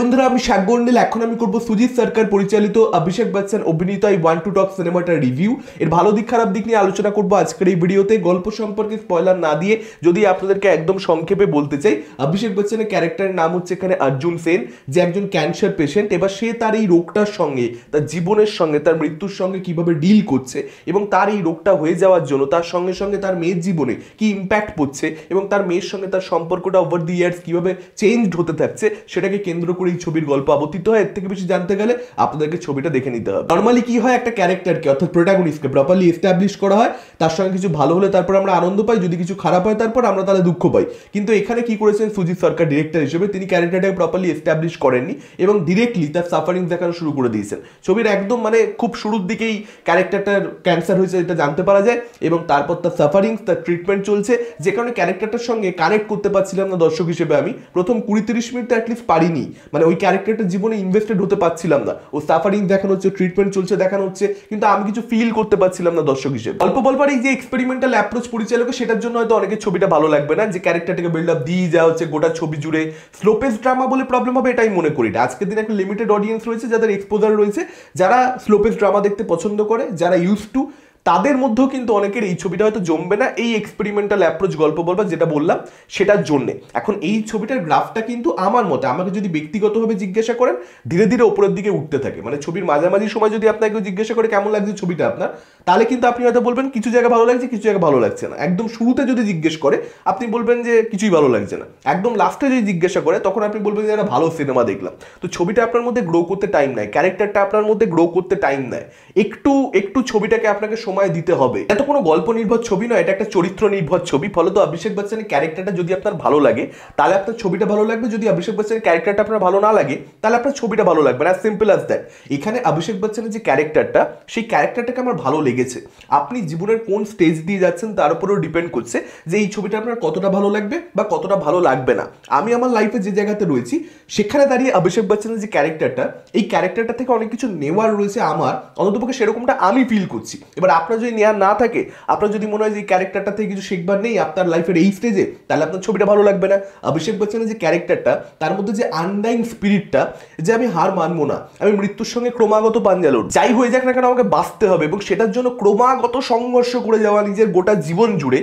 বন্ধুরা আমি শাক গন্ডেল এখন আমি করবো সুজিত সরকার পরিচালিত অভিষেক বচ্চন অভিনীত এই ওয়ান টু টক সিনেমাটার রিভিউ এর ভালো দিক খারাপ দিক নিয়ে আলোচনা করবো আজকের এই ভিডিওতে গল্প সম্পর্কে স্পয়লার না দিয়ে যদি আপনাদেরকে একদম সংক্ষেপে বলতে চাই অভিষেক বচ্চনের ক্যারেক্টারের নাম হচ্ছে এখানে অর্জুন সেন যে একজন ক্যান্সার পেশেন্ট এবার সে তার এই রোগটার সঙ্গে তার জীবনের সঙ্গে তার মৃত্যুর সঙ্গে কিভাবে ডিল করছে এবং তার এই রোগটা হয়ে যাওয়ার জন্য তার সঙ্গে সঙ্গে তার মেয়ের জীবনে কি ইম্প্যাক্ট পড়ছে এবং তার মেয়ের সঙ্গে তার সম্পর্কটা ওভার দি ইয়ার্স কীভাবে চেঞ্জ হতে থাকছে সেটাকে কেন্দ্র করে এই ছবির গল্প আবর্তিত হয় এর থেকে বেশি জানতে গেলে আপনাদেরকে ছবিটা দেখে নিতে হবে নর্মালি কি হয় একটা ক্যারেক্টারকে অর্থাৎ প্রোটাগনিস্টকে প্রপারলি এস্টাবলিশ করা হয় তার সঙ্গে কিছু ভালো হলে তারপর আমরা আনন্দ পাই যদি কিছু খারাপ হয় তারপর আমরা তাহলে দুঃখ পাই কিন্তু এখানে কি করেছেন সুজিত সরকার ডিরেক্টর হিসেবে তিনি ক্যারেক্টারটাকে প্রপারলি এস্টাবলিশ করেননি এবং ডিরেক্টলি তার সাফারিং দেখানো শুরু করে দিয়েছেন ছবির একদম মানে খুব শুরুর দিকেই ক্যারেক্টারটার ক্যান্সার হয়েছে এটা জানতে পারা যায় এবং তারপর তার সাফারিংস তার ট্রিটমেন্ট চলছে যে কারণে ক্যারেক্টারটার সঙ্গে কানেক্ট করতে পারছিলাম না দর্শক হিসেবে আমি প্রথম কুড়ি তিরিশ মিনিট অ্যাটলিস্ট পারিনি মানে ওই ক্যারেক্টারটা জীবনে ইনভেস্টেড হতে পারছিলাম না ও সাফারিং দেখানো হচ্ছে ট্রিটমেন্ট চলছে দেখানো হচ্ছে কিন্তু আমি কিছু ফিল করতে পারছিলাম না দর্শক হিসেবে অল্প বলবার এই যে এক্সপেরিমেন্টাল অ্যাপ্রোচ পরিচালক সেটার জন্য হয়তো অনেকের ছবিটা ভালো লাগবে না যে ক্যারেক্টারটাকে বিল্ড আপ দিয়ে যাওয়া হচ্ছে গোটা ছবি জুড়ে স্লোপেস ড্রামা বলে প্রবলেম হবে এটাই মনে করি আজকের দিনে একটা লিমিটেড অডিয়েন্স রয়েছে যাদের এক্সপোজার রয়েছে যারা স্লোপেস ড্রামা দেখতে পছন্দ করে যারা ইউজ টু তাদের মধ্যেও কিন্তু অনেকের এই ছবিটা হয়তো জমবে না এই এক্সপেরিমেন্টাল অ্যাপ্রোচ গল্প বলবা যেটা বললাম সেটার জন্যে এখন এই ছবিটার গ্রাফটা কিন্তু আমার মতে আমাকে যদি ব্যক্তিগতভাবে জিজ্ঞাসা করেন ধীরে ধীরে ওপরের দিকে উঠতে থাকে মানে ছবির মাঝামাঝি সময় যদি আপনাকে জিজ্ঞাসা করে কেমন লাগছে ছবিটা আপনার তাহলে কিন্তু আপনি হয়তো বলবেন কিছু জায়গা ভালো লাগছে কিছু জায়গা ভালো লাগছে না একদম শুরুতে যদি জিজ্ঞেস করে আপনি বলবেন যে কিছুই ভালো লাগছে না একদম লাস্টে যদি জিজ্ঞাসা করে তখন আপনি বলবেন যে একটা ভালো সিনেমা দেখলাম তো ছবিটা আপনার মধ্যে গ্রো করতে টাইম নেয় ক্যারেক্টারটা আপনার মধ্যে গ্রো করতে টাইম নেয় একটু একটু ছবিটাকে আপনাকে সময় দিতে হবে এত কোনো গল্প নির্ভর ছবি নয় এটা একটা চরিত্র নির্ভর ছবি ফলত অভিষেক বচ্চনের ক্যারেক্টারটা যদি আপনার ভালো লাগে তাহলে আপনার ছবিটা ভালো লাগবে যদি অভিষেক বচ্চনের ক্যারেক্টারটা আপনার ভালো না লাগে তাহলে আপনার ছবিটা ভালো লাগবে না সিম্পল আস দ্যাট এখানে অভিষেক বচ্চনের যে ক্যারেক্টারটা সেই ক্যারেক্টারটাকে আমার ভালো লেগে লেগেছে আপনি জীবনের কোন স্টেজ দিয়ে যাচ্ছেন তার উপরেও ডিপেন্ড করছে যে এই ছবিটা আপনার কতটা ভালো লাগবে বা কতটা ভালো লাগবে না আমি আমার লাইফে যে জায়গাতে রয়েছি সেখানে দাঁড়িয়ে অভিষেক বচ্চনের যে ক্যারেক্টারটা এই ক্যারেক্টারটা থেকে অনেক কিছু নেওয়ার রয়েছে আমার অন্ততপক্ষে সেরকমটা আমি ফিল করছি এবার আপনার যদি নেওয়ার না থাকে আপনার যদি মনে হয় যে এই ক্যারেক্টারটা থেকে কিছু শেখবার নেই আপনার লাইফের এই স্টেজে তাহলে আপনার ছবিটা ভালো লাগবে না অভিষেক বচ্চনের যে ক্যারেক্টারটা তার মধ্যে যে আনডাইং স্পিরিটটা যে আমি হার মানবো না আমি মৃত্যুর সঙ্গে ক্রমাগত পাঞ্জালোর যাই হয়ে যাক না কেন আমাকে বাঁচতে হবে এবং সেটার জন্য জন্য ক্রমাগত সংঘর্ষ করে যাওয়া নিজের গোটা জীবন জুড়ে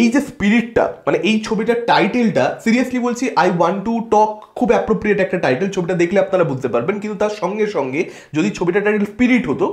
এই যে স্পিরিটটা মানে এই ছবিটার টাইটেলটা সিরিয়াসলি বলছি আই ওয়ান টু টক খুব অ্যাপ্রোপ্রিয়েট একটা টাইটেল ছবিটা দেখলে আপনারা বুঝতে পারবেন কিন্তু তার সঙ্গে সঙ্গে যদি ছবিটার টাইটেল স্পিরিট হতো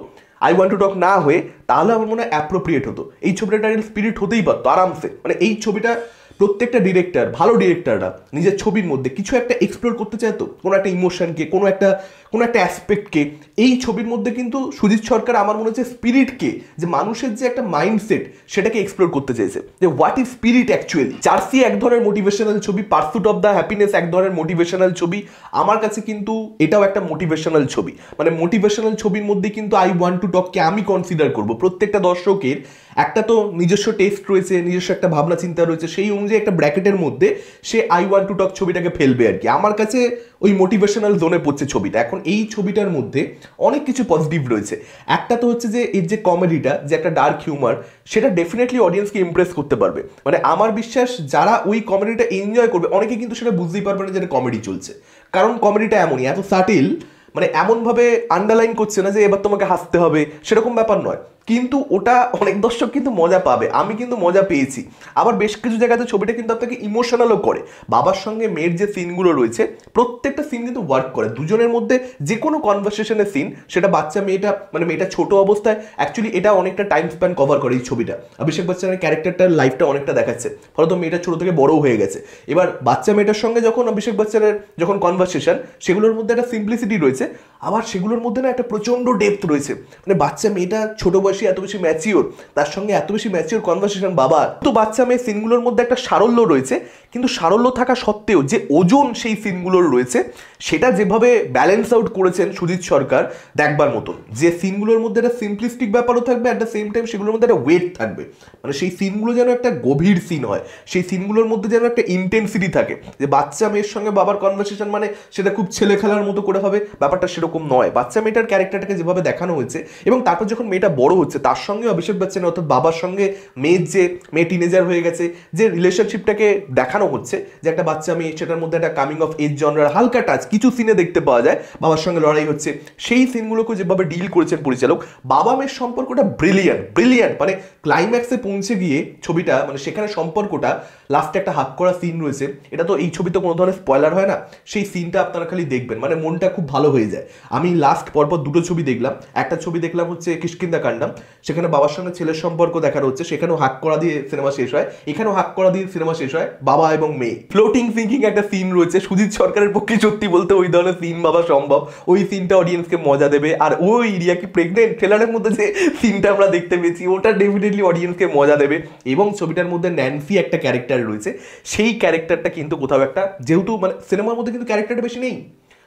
আই ওয়ান টু টক না হয়ে তাহলে আমার মনে হয় অ্যাপ্রোপ্রিয়েট হতো এই ছবিটার টাইটেল স্পিরিট হতেই পারতো আরামসে মানে এই ছবিটা প্রত্যেকটা ডিরেক্টর ভালো ডিরেক্টররা নিজের ছবির মধ্যে কিছু একটা এক্সপ্লোর করতে চায় তো কোনো একটা ইমোশনকে কোনো একটা কোনো একটা অ্যাসপেক্টকে এই ছবির মধ্যে কিন্তু সুজিত সরকার আমার মনে হচ্ছে স্পিরিটকে যে মানুষের যে একটা মাইন্ডসেট সেটাকে এক্সপ্লোর করতে চাইছে যে হোয়াট ইজ স্পিরিট অ্যাকচুয়ালি চার্সি এক ধরনের মোটিভেশনাল ছবি পার্সুট অফ দ্য হ্যাপিনেস এক ধরনের মোটিভেশনাল ছবি আমার কাছে কিন্তু এটাও একটা মোটিভেশনাল ছবি মানে মোটিভেশনাল ছবির মধ্যে কিন্তু আই ওয়ান্ট টু টককে আমি কনসিডার করব প্রত্যেকটা দর্শকের একটা তো নিজস্ব টেস্ট রয়েছে নিজস্ব একটা ভাবনা চিন্তা রয়েছে সেই অনুযায়ী একটা ব্র্যাকেটের মধ্যে সে আই ওয়ান টু টক ছবিটাকে ফেলবে আর কি আমার কাছে ওই মোটিভেশনাল জোনে পড়ছে ছবিটা এখন এই ছবিটার মধ্যে অনেক কিছু পজিটিভ রয়েছে একটা তো হচ্ছে যে এর যে কমেডিটা যে একটা ডার্ক হিউমার সেটা ডেফিনেটলি অডিয়েন্সকে ইমপ্রেস করতে পারবে মানে আমার বিশ্বাস যারা ওই কমেডিটা এনজয় করবে অনেকে কিন্তু সেটা বুঝতেই পারবে না যে কমেডি চলছে কারণ কমেডিটা এমনই এত সাটিল মানে এমনভাবে আন্ডারলাইন করছে না যে এবার তোমাকে হাসতে হবে সেরকম ব্যাপার নয় কিন্তু ওটা অনেক দর্শক কিন্তু মজা পাবে আমি কিন্তু মজা পেয়েছি আবার বেশ কিছু জায়গাতে ছবিটা কিন্তু আপনাকে ইমোশনালও করে বাবার সঙ্গে মেয়ের যে সিনগুলো রয়েছে প্রত্যেকটা সিন কিন্তু ওয়ার্ক করে দুজনের মধ্যে যে কোনো কনভার্সেশনের সিন সেটা বাচ্চা মেয়েটা মানে মেয়েটা ছোট অবস্থায় অ্যাকচুয়ালি এটা অনেকটা টাইম স্প্যান কভার করে এই ছবিটা অভিষেক বচ্চনের ক্যারেক্টারটার লাইফটা অনেকটা দেখাচ্ছে তো মেয়েটা ছোট থেকে বড় হয়ে গেছে এবার বাচ্চা মেয়েটার সঙ্গে যখন অভিষেক বচ্চনের যখন কনভার্সেশন সেগুলোর মধ্যে একটা সিম্পলিসিটি রয়েছে আবার সেগুলোর মধ্যে না একটা প্রচণ্ড ডেপথ রয়েছে মানে বাচ্চা মেয়েটা ছোট বয়সে এত বেশি ম্যাচিওর তার সঙ্গে এত বেশি ম্যাচিওর কনভার্সেশন বাবা তো বাচ্চা মেয়ে সিনগুলোর মধ্যে একটা সারল্য রয়েছে কিন্তু সারল্য থাকা সত্ত্বেও যে ওজন সেই সিনগুলোর রয়েছে সেটা যেভাবে ব্যালেন্স আউট করেছেন সুজিত সরকার দেখবার মতন যে সিনগুলোর মধ্যে একটা সিম্পলিস্টিক ব্যাপারও থাকবে অ্যাট দ্য সেম টাইম সেগুলোর মধ্যে একটা ওয়েট থাকবে মানে সেই সিনগুলো যেন একটা গভীর সিন হয় সেই সিনগুলোর মধ্যে যেন একটা ইন্টেন্সিটি থাকে যে বাচ্চা মেয়ের সঙ্গে বাবার কনভার্সেশন মানে সেটা খুব ছেলে খেলার মতো করে হবে ব্যাপারটা সেরকম নয় বাচ্চা মেয়েটার ক্যারেক্টারটাকে যেভাবে দেখানো হয়েছে এবং তারপর যখন মেয়েটা বড় হচ্ছে তার সঙ্গে অভিষেক বাচ্চা অর্থাৎ বাবার সঙ্গে মেয়ের যে মেয়ে টিনেজার হয়ে গেছে যে রিলেশনশিপটাকে দেখা দেখানো হচ্ছে যে একটা বাচ্চা আমি সেটার মধ্যে একটা কামিং অফ এজ জনরার হালকা টাচ কিছু সিনে দেখতে পাওয়া যায় বাবার সঙ্গে লড়াই হচ্ছে সেই সিনগুলোকে যেভাবে ডিল করেছেন পরিচালক বাবা মেয়ের সম্পর্কটা ব্রিলিয়ান্ট ব্রিলিয়ান্ট মানে ক্লাইম্যাক্সে পৌঁছে গিয়ে ছবিটা মানে সেখানে সম্পর্কটা লাস্টে একটা হাত করা সিন রয়েছে এটা তো এই ছবিতে কোনো ধরনের স্পয়লার হয় না সেই সিনটা আপনারা খালি দেখবেন মানে মনটা খুব ভালো হয়ে যায় আমি লাস্ট পরপর দুটো ছবি দেখলাম একটা ছবি দেখলাম হচ্ছে কিষ্কিন্দা কান্ডাম সেখানে বাবার সঙ্গে ছেলের সম্পর্ক দেখানো হচ্ছে সেখানেও হাক করা দিয়ে সিনেমা শেষ হয় এখানেও হাক করা দিয়ে সিনেমা শেষ হয় বাবা এবং মেয়ে ফ্লোটিং সিঙ্কিং একটা সিন রয়েছে সুজিত সরকারের পক্ষে সত্যি বলতে ওই ধরনের সিন বাবা সম্ভব ওই সিনটা অডিয়েন্সকে মজা দেবে আর ওই ইরিয়া কি প্রেগনেন্ট ট্রেলারের মধ্যে যে সিনটা আমরা দেখতে পেয়েছি ওটা ডেফিনেটলি অডিয়েন্সকে মজা দেবে এবং ছবিটার মধ্যে ন্যান্সি একটা ক্যারেক্টার রয়েছে সেই ক্যারেক্টারটা কিন্তু কোথাও একটা যেহেতু মানে সিনেমার মধ্যে কিন্তু ক্যারেক্টারটা বেশি নেই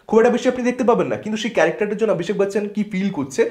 খুব একটা বেশি আপনি দেখতে পাবেন না কিন্তু সেই ক্যারেক্টারটার জন্য অভিষেক বচ্চন কি ফিল করছে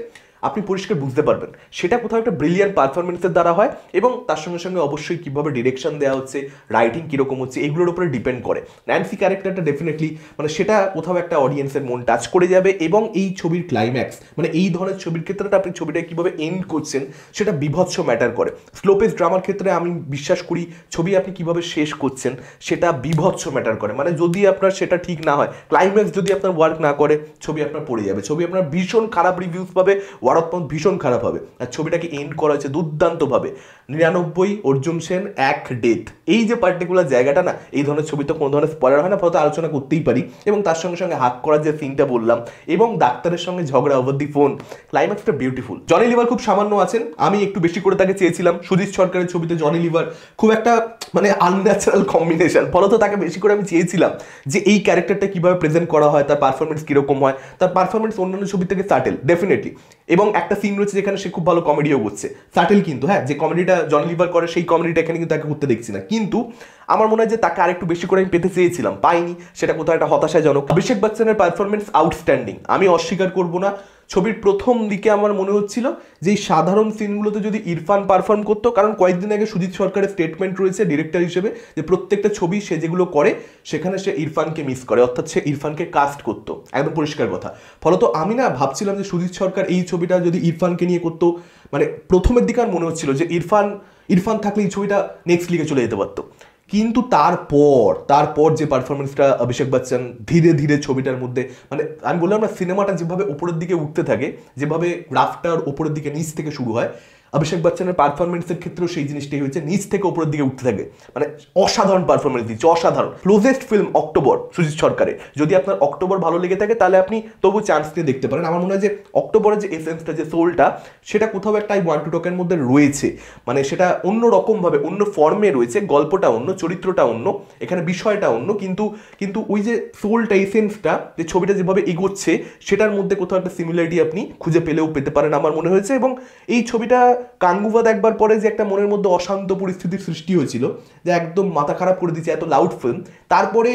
আপনি পরিষ্কার বুঝতে পারবেন সেটা কোথাও একটা ব্রিলিয়ান্ট পারফরমেন্সের দ্বারা হয় এবং তার সঙ্গে সঙ্গে অবশ্যই কীভাবে ডিরেকশন দেওয়া হচ্ছে রাইটিং কীরকম হচ্ছে এগুলোর উপরে ডিপেন্ড করে ন্যান্সি ক্যারেক্টারটা ডেফিনেটলি মানে সেটা কোথাও একটা অডিয়েন্সের মন টাচ করে যাবে এবং এই ছবির ক্লাইম্যাক্স মানে এই ধরনের ছবির ক্ষেত্রে আপনি ছবিটা কীভাবে এন্ড করছেন সেটা বিভৎস ম্যাটার করে স্লোপেস ড্রামার ক্ষেত্রে আমি বিশ্বাস করি ছবি আপনি কীভাবে শেষ করছেন সেটা বিভৎস ম্যাটার করে মানে যদি আপনার সেটা ঠিক না হয় ক্লাইম্যাক্স যদি আপনার ওয়ার্ক না করে ছবি আপনার পড়ে যাবে ছবি আপনার ভীষণ খারাপ রিভিউস পাবে ভারত ভীষণ খারাপ হবে আর ছবিটাকে এন্ড করা হয়েছে দুর্দান্তভাবে নিরানব্বই অর্জুন সেন এক ডেথ এই যে পার্টিকুলার জায়গাটা না এই ধরনের ছবি তো কোনো ধরনের স্পয়লার হয় না ফলে আলোচনা করতেই পারি এবং তার সঙ্গে সঙ্গে হাত করার যে সিনটা বললাম এবং ডাক্তারের সঙ্গে ঝগড়া ওভার দি ফোন ক্লাইম্যাক্সটা বিউটিফুল জনি লিভার খুব সামান্য আছেন আমি একটু বেশি করে তাকে চেয়েছিলাম সুজিত সরকারের ছবিতে জনি লিভার খুব একটা মানে আনন্যাচারাল কম্বিনেশন ফলত তাকে বেশি করে আমি চেয়েছিলাম যে এই ক্যারেক্টারটা কীভাবে প্রেজেন্ট করা হয় তার পারফরমেন্স কীরকম হয় তার পারফরমেন্স অন্যান্য ছবি থেকে সাটেল ডেফিনেটলি এবং একটা সিন রয়েছে যেখানে সে খুব ভালো কমেডিও করছে সাটেল কিন্তু হ্যাঁ যে কমেডিটা জন লিভার করে সেই কমেডিটা এখানে কিন্তু তাকে করতে দেখছি না কিন্তু আমার মনে হয় যে তাকে আরেকটু বেশি করে আমি পেতে চেয়েছিলাম পাইনি সেটা কোথাও একটা হতাশাজনক অভিষেক বচ্চনের পারফরমেন্স আউটস্ট্যান্ডিং আমি অস্বীকার করবো না ছবির প্রথম দিকে আমার মনে হচ্ছিল যে এই সাধারণ সিনগুলোতে যদি ইরফান পারফর্ম করতো কারণ কয়েকদিন আগে সুজিত সরকারের স্টেটমেন্ট রয়েছে ডিরেক্টর হিসেবে যে প্রত্যেকটা ছবি সে যেগুলো করে সেখানে সে ইরফানকে মিস করে অর্থাৎ সে ইরফানকে কাস্ট করতো একদম পরিষ্কার কথা ফলত আমি না ভাবছিলাম যে সুজিত সরকার এই ছবিটা যদি ইরফানকে নিয়ে করতো মানে প্রথমের দিকে আর মনে হচ্ছিল যে ইরফান ইরফান থাকলে এই ছবিটা নেক্সট লিগে চলে যেতে পারতো কিন্তু তারপর তারপর যে পারফরমেন্সটা অভিষেক বচ্চন ধীরে ধীরে ছবিটার মধ্যে মানে আমি বললাম না সিনেমাটা যেভাবে উপরের দিকে উঠতে থাকে যেভাবে রাফটার উপরের দিকে নিচ থেকে শুরু হয় অভিষেক বচ্চনের পারফরমেন্সের ক্ষেত্রেও সেই জিনিসটি হয়েছে নিচ থেকে উপরের দিকে উঠতে থাকে মানে অসাধারণ পারফরমেন্স দিচ্ছে অসাধারণ ক্লোজেস্ট ফিল্ম অক্টোবর সুজিত সরকারের যদি আপনার অক্টোবর ভালো লেগে থাকে তাহলে আপনি তবু চান্স নিয়ে দেখতে পারেন আমার মনে হয় যে অক্টোবরের যে এসেন্সটা যে সোলটা সেটা কোথাও একটা আই ওয়ান টু টকের মধ্যে রয়েছে মানে সেটা অন্য রকমভাবে অন্য ফর্মে রয়েছে গল্পটা অন্য চরিত্রটা অন্য এখানে বিষয়টা অন্য কিন্তু কিন্তু ওই যে সোলটা এসেন্সটা যে ছবিটা যেভাবে এগোচ্ছে সেটার মধ্যে কোথাও একটা সিমিলারিটি আপনি খুঁজে পেলেও পেতে পারেন আমার মনে হয়েছে এবং এই ছবিটা কাঙ্গুবাদ একবার পরে যে একটা মনের মধ্যে অশান্ত পরিস্থিতির সৃষ্টি হয়েছিল যে একদম মাথা খারাপ করে দিয়েছে এত লাউড ফিল্ম তারপরে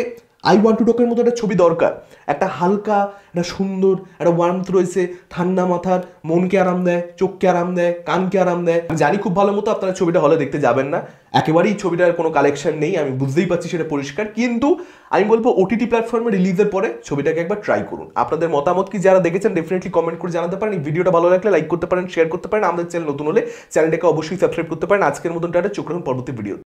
আই ওয়ান্ট টু টকের মতো একটা ছবি দরকার একটা হালকা একটা সুন্দর একটা ওয়ার্মথ রয়েছে ঠান্ডা মাথার মনকে আরাম দেয় চোখকে আরাম দেয় কানকে আরাম দেয় আমি জানি খুব ভালো মতো আপনারা ছবিটা হলে দেখতে যাবেন না একেবারেই ছবিটার কোনো কালেকশন নেই আমি বুঝতেই পারছি সেটা পরিষ্কার কিন্তু আমি বলবো ওটিটি প্ল্যাটফর্মে রিলিজের পরে ছবিটাকে একবার ট্রাই করুন আপনাদের মতামত কি যারা দেখেছেন ডেফিনেটলি কমেন্ট করে জানাতে পারেন এই ভিডিওটা ভালো লাগলে লাইক করতে পারেন শেয়ার করতে পারেন আমাদের চ্যানেল নতুন হলে চ্যানেলটাকে অবশ্যই সাবস্ক্রাইব করতে পারেন আজকের মতন টাটা চোখ রাখুন পরবর্তী ভিডিও